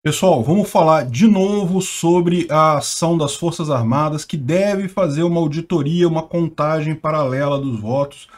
Pessoal, vamos falar de novo sobre a ação das Forças Armadas, que deve fazer uma auditoria, uma contagem paralela dos votos.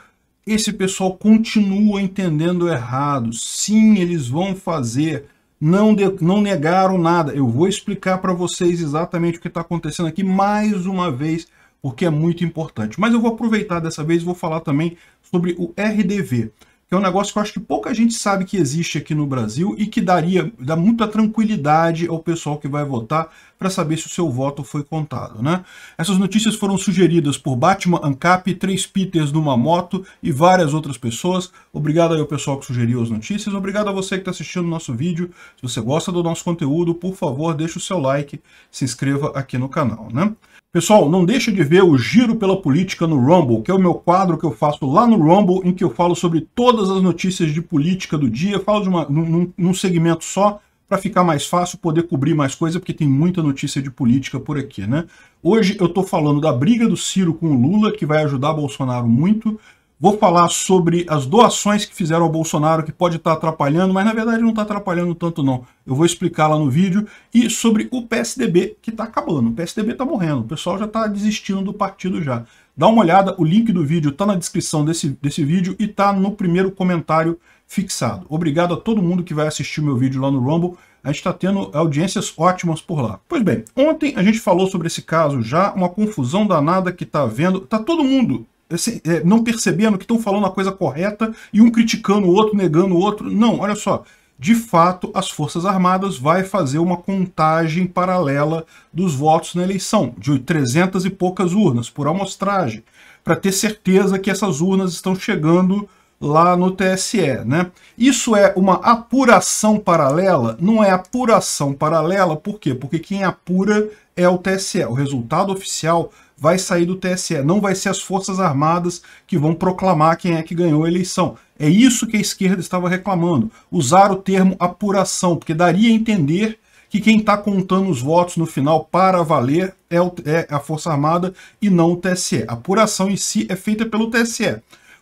Esse pessoal continua entendendo errado. Sim, eles vão fazer. Não, de, não negaram nada. Eu vou explicar para vocês exatamente o que está acontecendo aqui mais uma vez, porque é muito importante. Mas eu vou aproveitar dessa vez e vou falar também sobre o RDV que é um negócio que eu acho que pouca gente sabe que existe aqui no Brasil e que daria dá muita tranquilidade ao pessoal que vai votar para saber se o seu voto foi contado. Né? Essas notícias foram sugeridas por Batman Ancap, três Peters numa moto e várias outras pessoas. Obrigado ao pessoal que sugeriu as notícias, obrigado a você que está assistindo o nosso vídeo. Se você gosta do nosso conteúdo, por favor, deixe o seu like, se inscreva aqui no canal. Né? Pessoal, não deixe de ver o Giro pela Política no Rumble, que é o meu quadro que eu faço lá no Rumble, em que eu falo sobre todas as notícias de política do dia, falo de uma, num, num segmento só, para ficar mais fácil poder cobrir mais coisa, porque tem muita notícia de política por aqui, né? Hoje eu estou falando da briga do Ciro com o Lula, que vai ajudar Bolsonaro muito. Vou falar sobre as doações que fizeram ao Bolsonaro, que pode estar tá atrapalhando, mas na verdade não está atrapalhando tanto não. Eu vou explicar lá no vídeo. E sobre o PSDB, que está acabando. O PSDB está morrendo, o pessoal já está desistindo do partido já. Dá uma olhada, o link do vídeo está na descrição desse, desse vídeo e está no primeiro comentário fixado. Obrigado a todo mundo que vai assistir meu vídeo lá no Rumble. A gente está tendo audiências ótimas por lá. Pois bem, ontem a gente falou sobre esse caso já, uma confusão danada que está havendo. Está todo mundo assim, é, não percebendo que estão falando a coisa correta e um criticando o outro, negando o outro. Não, olha só. De fato, as Forças Armadas vai fazer uma contagem paralela dos votos na eleição, de 300 e poucas urnas, por amostragem, para ter certeza que essas urnas estão chegando lá no TSE, né? Isso é uma apuração paralela? Não é apuração paralela, por quê? Porque quem apura é o TSE. O resultado oficial vai sair do TSE. Não vai ser as Forças Armadas que vão proclamar quem é que ganhou a eleição. É isso que a esquerda estava reclamando. Usar o termo apuração, porque daria a entender que quem está contando os votos no final para valer é, o, é a Força Armada e não o TSE. A apuração em si é feita pelo TSE.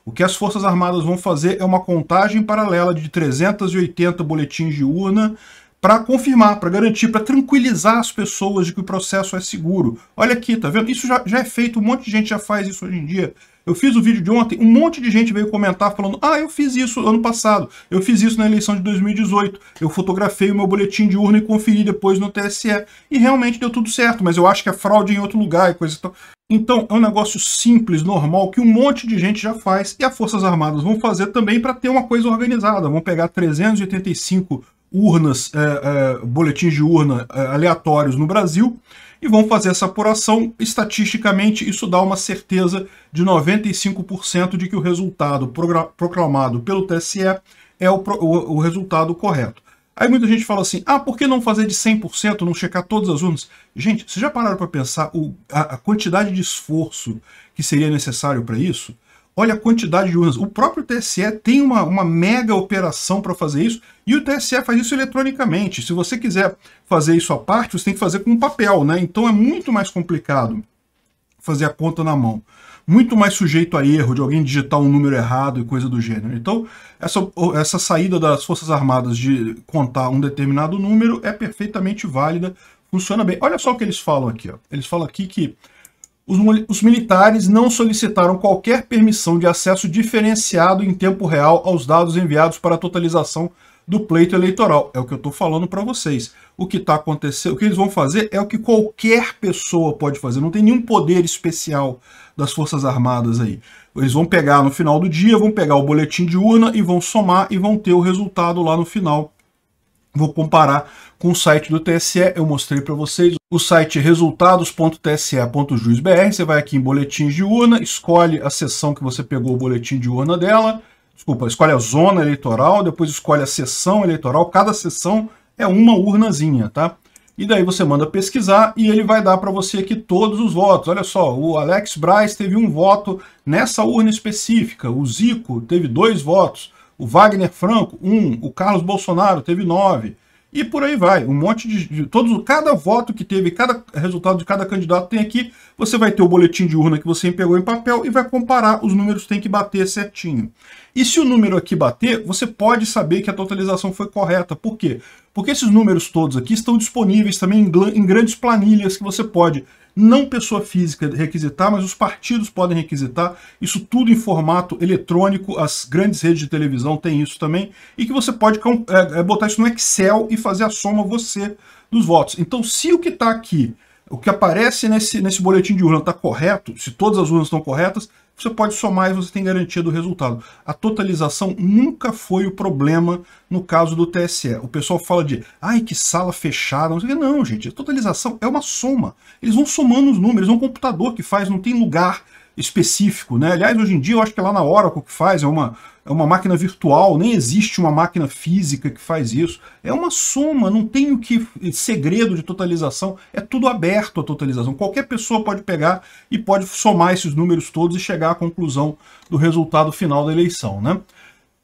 O que as Forças Armadas vão fazer é uma contagem paralela de 380 boletins de urna para confirmar, para garantir, para tranquilizar as pessoas de que o processo é seguro. Olha aqui, tá vendo? Isso já, já é feito, um monte de gente já faz isso hoje em dia. Eu fiz o vídeo de ontem, um monte de gente veio comentar falando ah, eu fiz isso ano passado, eu fiz isso na eleição de 2018, eu fotografei o meu boletim de urna e conferi depois no TSE. E realmente deu tudo certo, mas eu acho que é fraude em outro lugar e coisa e tal. Então, é um negócio simples, normal, que um monte de gente já faz e as Forças Armadas vão fazer também para ter uma coisa organizada. Vão pegar 385 urnas, é, é, boletins de urna é, aleatórios no Brasil e vão fazer essa apuração. Estatisticamente, isso dá uma certeza de 95% de que o resultado proclamado pelo TSE é o, o, o, resultado correto. Aí muita gente fala assim, ah, por que não fazer de 100%, não checar todas as urnas? Gente, vocês já pararam para pensar o, a, a quantidade de esforço que seria necessário para isso? Olha a quantidade de urnas. O próprio TSE tem uma, uma mega operação para fazer isso, e o TSE faz isso eletronicamente. Se você quiser fazer isso à parte, você tem que fazer com papel, né? Então é muito mais complicado fazer a conta na mão. Muito mais sujeito a erro de alguém digitar um número errado e coisa do gênero. Então, essa, essa saída das Forças Armadas de contar um determinado número é perfeitamente válida, funciona bem. Olha só o que eles falam aqui. Ó. Eles falam aqui que os, os militares não solicitaram qualquer permissão de acesso diferenciado em tempo real aos dados enviados para a totalização do pleito eleitoral. É o que eu estou falando para vocês. O que está acontecendo, o que eles vão fazer é o que qualquer pessoa pode fazer. Não tem nenhum poder especial das Forças Armadas aí. Eles vão pegar no final do dia, vão pegar o boletim de urna e vão somar e vão ter o resultado lá no final Vou comparar com o site do TSE, eu mostrei para vocês o site resultados.tse.juizbr. Você vai aqui em boletins de urna, escolhe a sessão que você pegou o boletim de urna dela, desculpa, escolhe a zona eleitoral, depois escolhe a sessão eleitoral, cada sessão é uma urnazinha, tá? E daí você manda pesquisar e ele vai dar para você aqui todos os votos. Olha só, o Alex Braz teve um voto nessa urna específica, o Zico teve dois votos, o Wagner Franco, um, o Carlos Bolsonaro teve nove, e por aí vai. Um monte de, de. todos, cada voto que teve, cada resultado de cada candidato tem aqui. Você vai ter o boletim de urna que você pegou em papel e vai comparar. Os números tem que bater certinho. E se o número aqui bater, você pode saber que a totalização foi correta. Por quê? Porque esses números todos aqui estão disponíveis também em, em grandes planilhas que você pode não pessoa física requisitar, mas os partidos podem requisitar, isso tudo em formato eletrônico, as grandes redes de televisão têm isso também, e que você pode é, é, botar isso no Excel e fazer a soma você dos votos. Então, se o que está aqui, o que aparece nesse, nesse boletim de urna está correto, se todas as urnas estão corretas, você pode somar e você tem garantia do resultado. A totalização nunca foi o problema no caso do TSE. O pessoal fala de, ai, que sala fechada. Não, não gente, a totalização é uma soma. Eles vão somando os números, é um computador que faz, não tem lugar específico, né? Aliás, hoje em dia eu acho que é lá na Oracle que faz é uma, é uma máquina virtual, nem existe uma máquina física que faz isso. É uma soma, não tem o que segredo de totalização, é tudo aberto a totalização. Qualquer pessoa pode pegar e pode somar esses números todos e chegar à conclusão do resultado final da eleição, né?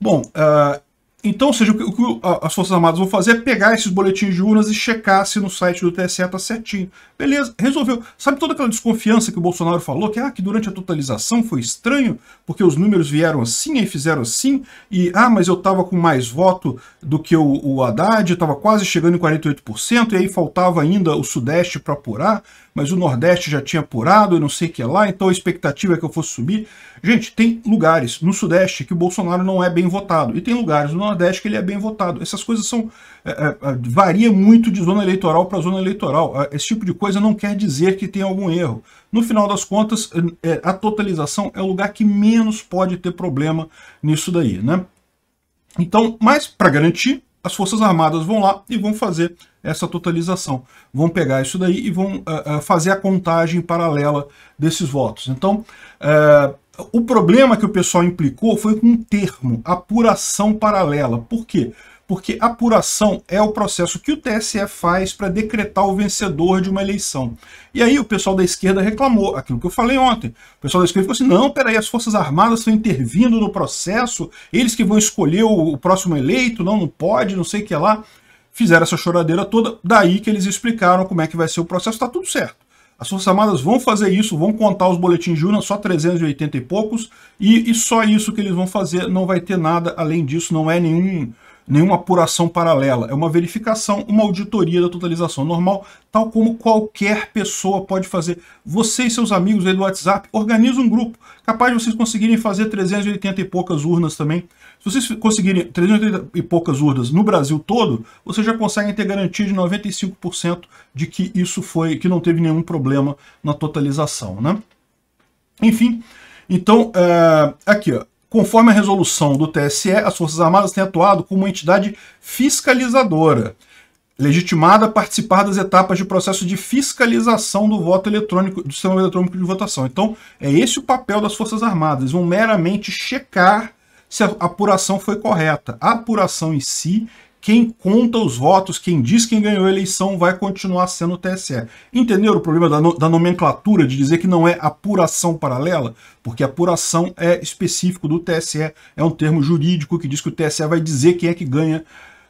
Bom, ah, então, ou seja, o que as Forças Armadas vão fazer é pegar esses boletins de urnas e checar se no site do TSE tá certinho. Beleza, resolveu. Sabe toda aquela desconfiança que o Bolsonaro falou, que, ah, que durante a totalização foi estranho, porque os números vieram assim e fizeram assim, e ah, mas eu tava com mais voto do que o, o Haddad, eu tava quase chegando em 48%, e aí faltava ainda o Sudeste para apurar, mas o Nordeste já tinha apurado e não sei o que lá, então a expectativa é que eu fosse subir. Gente, tem lugares no Sudeste que o Bolsonaro não é bem votado, e tem lugares no Nordeste que ele é bem votado. Essas coisas são é, é, é varia muito de zona eleitoral para zona eleitoral. Ah, esse tipo de coisa não quer dizer que tem algum erro. No final das contas, é, a totalização é o lugar que menos pode ter problema nisso daí, né? Então, mas para garantir, as Forças Armadas vão lá e vão fazer essa totalização. Vão pegar isso daí e vão uh, uh, fazer a contagem paralela desses votos. Então, uh, o problema que o pessoal implicou foi com um termo, apuração paralela. Por quê? Porque apuração é o processo que o TSE faz para decretar o vencedor de uma eleição. E aí o pessoal da esquerda reclamou, aquilo que eu falei ontem. O pessoal da esquerda falou assim, não, peraí, as Forças Armadas estão intervindo no processo, eles que vão escolher o, o próximo eleito, não, não pode, não sei o que lá. Fizeram essa choradeira toda, daí que eles explicaram como é que vai ser o processo, está tudo certo. As Forças Armadas vão fazer isso, vão contar os boletins de urna, só 380 e poucos, e, e só isso que eles vão fazer, não vai ter nada além disso, não é nenhum, nenhuma apuração paralela, é uma verificação, uma auditoria da totalização normal, tal como qualquer pessoa pode fazer. Você e seus amigos aí do WhatsApp, organiza um grupo, capaz de vocês conseguirem fazer 380 e poucas urnas também, se vocês conseguirem 380 e poucas urnas no Brasil todo, vocês já conseguem ter garantia de 95% de que isso foi, que não teve nenhum problema na totalização, né? Enfim, então, é, aqui, ó, conforme a resolução do TSE, as Forças Armadas têm atuado como uma entidade fiscalizadora, legitimada a participar das etapas de processo de fiscalização do voto eletrônico, do sistema eletrônico de votação. Então, é esse o papel das Forças Armadas, vão meramente checar se a apuração foi correta. A apuração em si, quem conta os votos, quem diz quem ganhou a eleição, vai continuar sendo o TSE. Entenderam o problema da, no, da nomenclatura, de dizer que não é apuração paralela? Porque apuração é específico do TSE, é um termo jurídico que diz que o TSE vai dizer quem é que ganha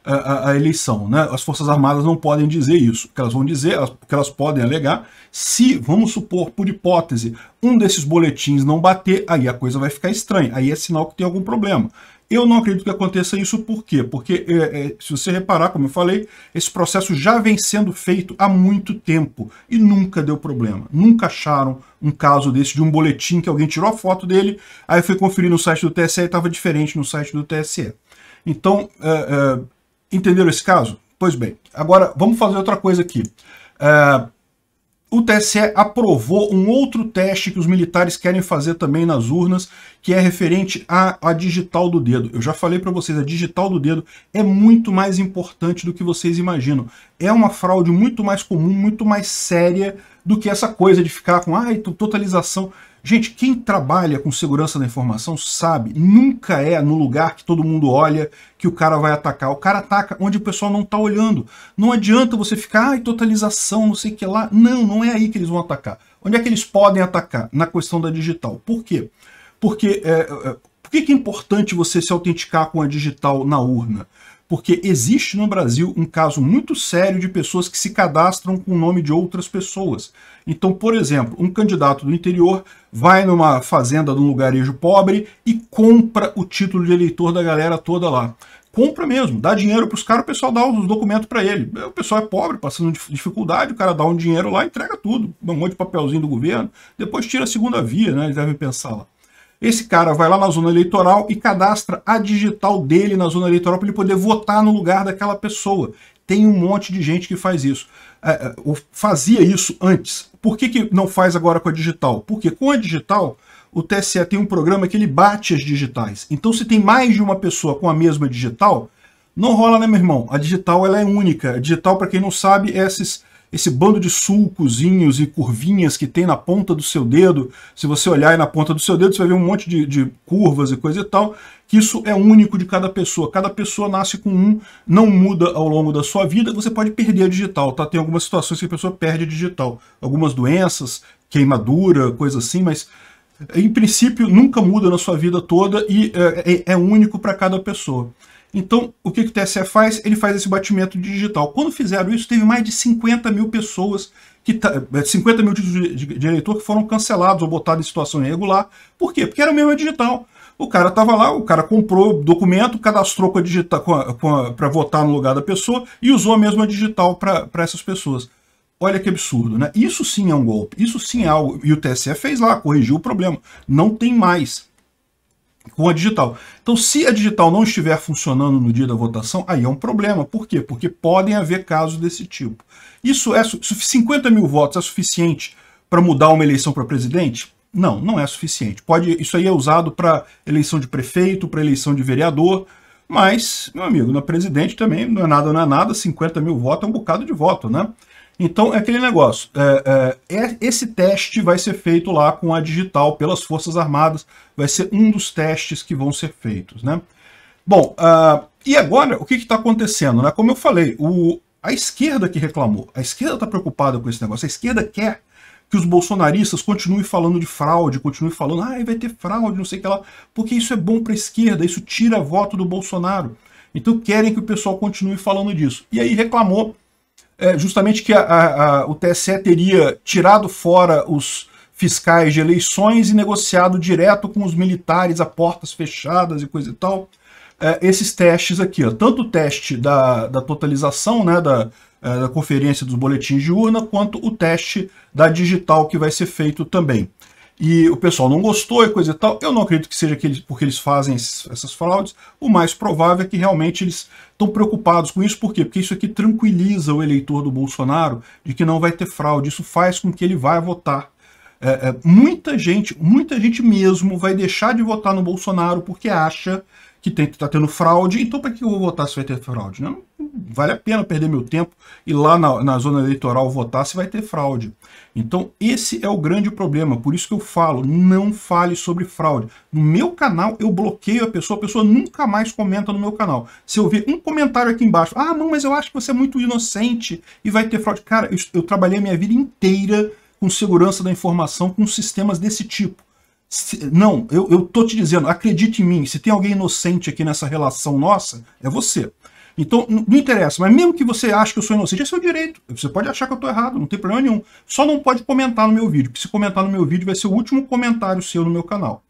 a, a, eleição. Né? As Forças Armadas não podem dizer isso. O que elas vão dizer, o que elas podem alegar, se, vamos supor, por hipótese, um desses boletins não bater, aí a coisa vai ficar estranha. Aí é sinal que tem algum problema. Eu não acredito que aconteça isso, por quê? Porque, é, é, se você reparar, como eu falei, esse processo já vem sendo feito há muito tempo e nunca deu problema. Nunca acharam um caso desse de um boletim que alguém tirou a foto dele, aí foi conferir no site do TSE e estava diferente no site do TSE. Então, é, é Entenderam esse caso? Pois bem, agora vamos fazer outra coisa aqui. É, o TSE aprovou um outro teste que os militares querem fazer também nas urnas, que é referente à, a digital do dedo. Eu já falei para vocês, a digital do dedo é muito mais importante do que vocês imaginam. É uma fraude muito mais comum, muito mais séria do que essa coisa de ficar com ah, totalização. Gente, quem trabalha com segurança da informação sabe, nunca é no lugar que todo mundo olha que o cara vai atacar. O cara ataca onde o pessoal não está olhando. Não adianta você ficar, ai, ah, totalização, não sei o que lá. Não, não é aí que eles vão atacar. Onde é que eles podem atacar? Na questão da digital. Por quê? Porque é, é, é por que é importante você se autenticar com a digital na urna? porque existe no Brasil um caso muito sério de pessoas que se cadastram com o nome de outras pessoas. Então, por exemplo, um candidato do interior vai numa fazenda de um lugarejo pobre e compra o título de eleitor da galera toda lá. Compra mesmo, dá dinheiro para os caras, o pessoal dá os documentos para ele. O pessoal é pobre, passando dificuldade, o cara dá um dinheiro lá, entrega tudo, um monte de papelzinho do governo, depois tira a segunda via, né? Eles devem pensar lá. Esse cara vai lá na zona eleitoral e cadastra a digital dele na zona eleitoral para ele poder votar no lugar daquela pessoa. Tem um monte de gente que faz isso. É, é fazia isso antes. Por que, que não faz agora com a digital? Porque com a digital, o TSE tem um programa que ele bate as digitais. Então, se tem mais de uma pessoa com a mesma digital, não rola, né, meu irmão? A digital ela é única. A digital, para quem não sabe, é esses esse bando de sulcozinhos e curvinhas que tem na ponta do seu dedo, se você olhar na ponta do seu dedo, você vai ver um monte de, de curvas e coisa e tal, que isso é único de cada pessoa. Cada pessoa nasce com um, não muda ao longo da sua vida, você pode perder a digital, tá? Tem algumas situações que a pessoa perde a digital. Algumas doenças, queimadura, coisa assim, mas em princípio nunca muda na sua vida toda e é, é, é único para cada pessoa. Então, o que, que o TSE faz? Ele faz esse batimento digital. Quando fizeram isso, teve mais de 50 mil pessoas, que 50 eh, mil títulos de eleitor que foram cancelados ou botados em situação irregular. Por quê? Porque era mesmo é digital. O cara estava lá, o cara comprou o documento, cadastrou com a digital para votar no lugar da pessoa e usou a mesma digital para essas pessoas. Olha que absurdo, né? Isso sim é um golpe, isso sim é algo. E o TSE fez lá, corrigiu o problema. Não tem mais com a digital. Então, se a digital não estiver funcionando no dia da votação, aí é um problema. Por quê? Porque podem haver casos desse tipo. Isso é 50 mil votos é suficiente para mudar uma eleição para presidente? Não, não é suficiente. Pode, isso aí é usado para eleição de prefeito, para eleição de vereador, mas, meu amigo, na presidente também não é nada, não é nada, 50 mil votos é um bocado de voto, né? Então é aquele negócio, é, é, é, esse teste vai ser feito lá com a digital pelas Forças Armadas, vai ser um dos testes que vão ser feitos, né? Bom, uh, e agora o que está acontecendo, né? Como eu falei, o, a esquerda que reclamou, a esquerda está preocupada com esse negócio, a esquerda quer que os bolsonaristas continuem falando de fraude, continuem falando, ah, vai ter fraude, não sei o que lá, porque isso é bom para a esquerda, isso tira voto do Bolsonaro. Então querem que o pessoal continue falando disso. E aí reclamou é, justamente que a, a, a, o TSE teria tirado fora os fiscais de eleições e negociado direto com os militares a portas fechadas e coisa e tal. É, esses testes aqui, ó, tanto o teste da, da totalização, né, da, é, da conferência dos boletins de urna, quanto o teste da digital que vai ser feito também e o pessoal não gostou e coisa e tal. Eu não acredito que seja que eles, porque eles fazem esses, essas fraudes. O mais provável é que realmente eles estão preocupados com isso. Por quê? Porque isso aqui tranquiliza o eleitor do Bolsonaro de que não vai ter fraude. Isso faz com que ele vá votar. É, é, muita gente, muita gente mesmo vai deixar de votar no Bolsonaro porque acha que está tendo fraude, então para que eu vou votar se vai ter fraude? Não, né? vale a pena perder meu tempo e lá na, na, zona eleitoral votar se vai ter fraude. Então esse é o grande problema, por isso que eu falo, não fale sobre fraude. No meu canal eu bloqueio a pessoa, a pessoa nunca mais comenta no meu canal. Se eu ver um comentário aqui embaixo, ah não, mas eu acho que você é muito inocente e vai ter fraude. Cara, eu, eu trabalhei a minha vida inteira com segurança da informação, com sistemas desse tipo. Se, não, eu, eu tô te dizendo, acredite em mim, se tem alguém inocente aqui nessa relação nossa, é você. Então, não interessa, mas mesmo que você ache que eu sou inocente, é seu direito. Você pode achar que eu tô errado, não tem problema nenhum. Só não pode comentar no meu vídeo, porque se comentar no meu vídeo vai ser o último comentário seu no meu canal.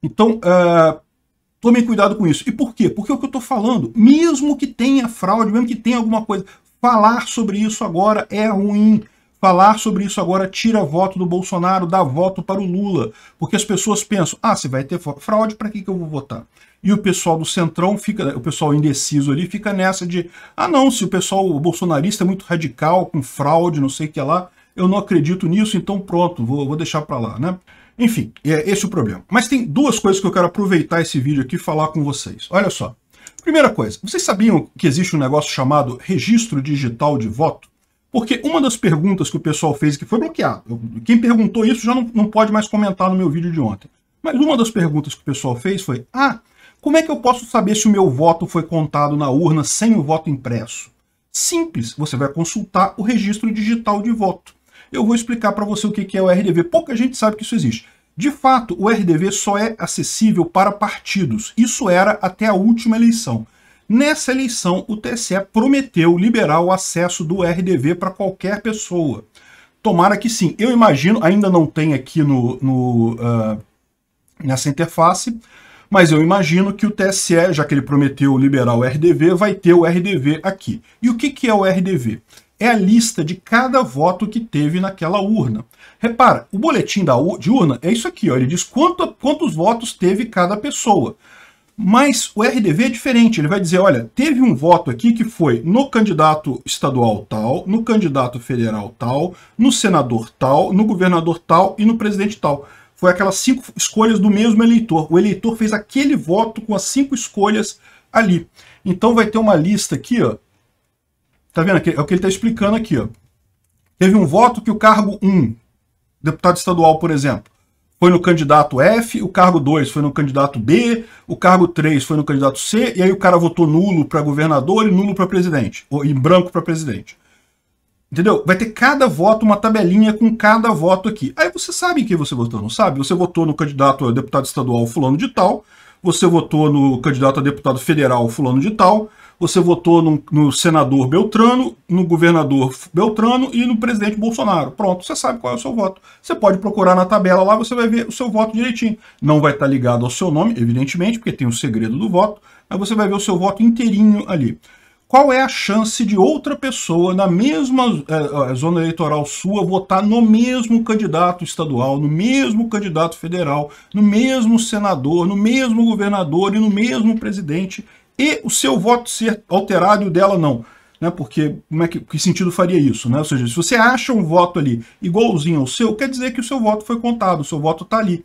Então, uh, ah, tomem cuidado com isso. E por quê? Porque é o que eu tô falando, mesmo que tenha fraude, mesmo que tenha alguma coisa, falar sobre isso agora é ruim. Falar sobre isso agora tira voto do Bolsonaro, dá voto para o Lula, porque as pessoas pensam: ah, se vai ter fraude, para que, que eu vou votar? E o pessoal do Centrão fica, o pessoal indeciso ali fica nessa de: ah, não, se o pessoal bolsonarista é muito radical, com fraude, não sei o que lá, eu não acredito nisso, então pronto, vou, vou deixar para lá, né? Enfim, é esse é o problema. Mas tem duas coisas que eu quero aproveitar esse vídeo aqui e falar com vocês. Olha só. Primeira coisa, vocês sabiam que existe um negócio chamado registro digital de voto? Porque uma das perguntas que o pessoal fez que foi bloqueado, quem perguntou isso já não, não pode mais comentar no meu vídeo de ontem. Mas uma das perguntas que o pessoal fez foi: ah, como é que eu posso saber se o meu voto foi contado na urna sem o voto impresso? Simples, você vai consultar o registro digital de voto. Eu vou explicar para você o que é o RDV. Pouca gente sabe que isso existe. De fato, o RDV só é acessível para partidos. Isso era até a última eleição. Nessa eleição, o TSE prometeu liberar o acesso do RDV para qualquer pessoa. Tomara que sim. Eu imagino, ainda não tem aqui no, no uh, nessa interface, mas eu imagino que o TSE, já que ele prometeu liberar o RDV, vai ter o RDV aqui. E o que, que é o RDV? É a lista de cada voto que teve naquela urna. Repara, o boletim da, de urna é isso aqui, ó, ele diz quanto, quantos votos teve cada pessoa. Mas o RDV é diferente, ele vai dizer, olha, teve um voto aqui que foi no candidato estadual tal, no candidato federal tal, no senador tal, no governador tal e no presidente tal. Foi aquelas cinco escolhas do mesmo eleitor. O eleitor fez aquele voto com as cinco escolhas ali. Então vai ter uma lista aqui, ó. Tá vendo? É o que ele está explicando aqui, ó. Teve um voto que o cargo 1, deputado estadual, por exemplo, foi no candidato F, o cargo 2 foi no candidato B, o cargo 3 foi no candidato C, e aí o cara votou nulo para governador e nulo para presidente, ou em branco para presidente. Entendeu? Vai ter cada voto uma tabelinha com cada voto aqui. Aí você sabe em quem você votou, não sabe? Você votou no candidato a deputado estadual fulano de tal, você votou no candidato a deputado federal fulano de tal, você votou no, no, senador Beltrano, no governador Beltrano e no presidente Bolsonaro. Pronto, você sabe qual é o seu voto. Você pode procurar na tabela lá, você vai ver o seu voto direitinho. Não vai estar ligado ao seu nome, evidentemente, porque tem o segredo do voto, mas você vai ver o seu voto inteirinho ali. Qual é a chance de outra pessoa na mesma é, zona eleitoral sua votar no mesmo candidato estadual, no mesmo candidato federal, no mesmo senador, no mesmo governador e no mesmo presidente e o seu voto ser alterado e o dela não. Né? Porque como é que, que sentido faria isso? Né? Ou seja, se você acha um voto ali igualzinho ao seu, quer dizer que o seu voto foi contado, o seu voto está ali.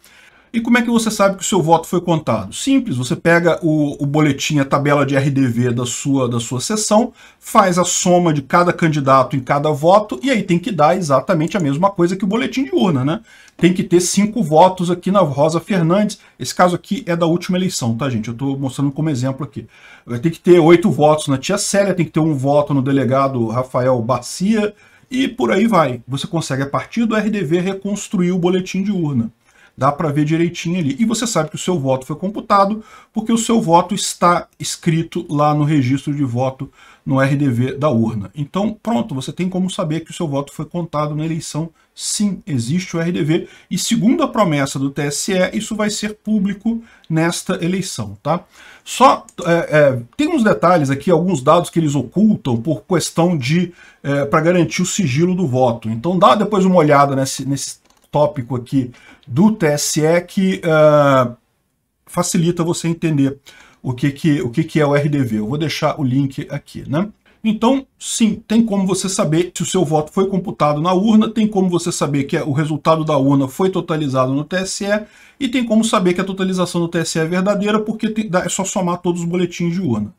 E como é que você sabe que o seu voto foi contado? Simples, você pega o, o boletim, a tabela de RDV da sua, da sua sessão, faz a soma de cada candidato em cada voto, e aí tem que dar exatamente a mesma coisa que o boletim de urna, né? Tem que ter cinco votos aqui na Rosa Fernandes. Esse caso aqui é da última eleição, tá, gente? Eu estou mostrando como exemplo aqui. Vai ter que ter oito votos na tia Célia, tem que ter um voto no delegado Rafael Bacia, e por aí vai. Você consegue, a partir do RDV, reconstruir o boletim de urna. Dá para ver direitinho ali. E você sabe que o seu voto foi computado, porque o seu voto está escrito lá no registro de voto no RDV da urna. Então, pronto, você tem como saber que o seu voto foi contado na eleição. Sim, existe o RDV. E segundo a promessa do TSE, isso vai ser público nesta eleição, tá? Só é, é, tem uns detalhes aqui, alguns dados que eles ocultam por questão de é, para garantir o sigilo do voto. Então, dá depois uma olhada nesse, nesse tópico aqui do TSE que uh, facilita você entender o que, que, o que, que é o RDV. Eu vou deixar o link aqui, né? Então, sim, tem como você saber se o seu voto foi computado na urna, tem como você saber que é, o resultado da urna foi totalizado no TSE e tem como saber que a totalização do TSE é verdadeira porque tem, é só somar todos os boletins de urna.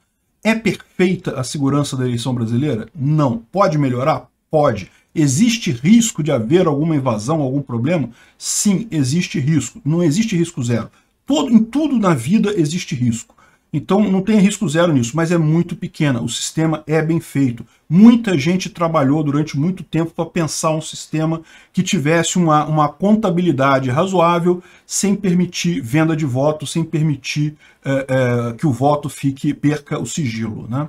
É perfeita a segurança da eleição brasileira? Não. Pode melhorar? Pode. Existe risco de haver alguma invasão, algum problema? Sim, existe risco. Não existe risco zero. Todo, em tudo na vida existe risco. Então não tem risco zero nisso, mas é muito pequena. O sistema é bem feito. Muita gente trabalhou durante muito tempo para pensar um sistema que tivesse uma, uma contabilidade razoável, sem permitir venda de voto, sem permitir é, é, que o voto fique perca o sigilo. Né?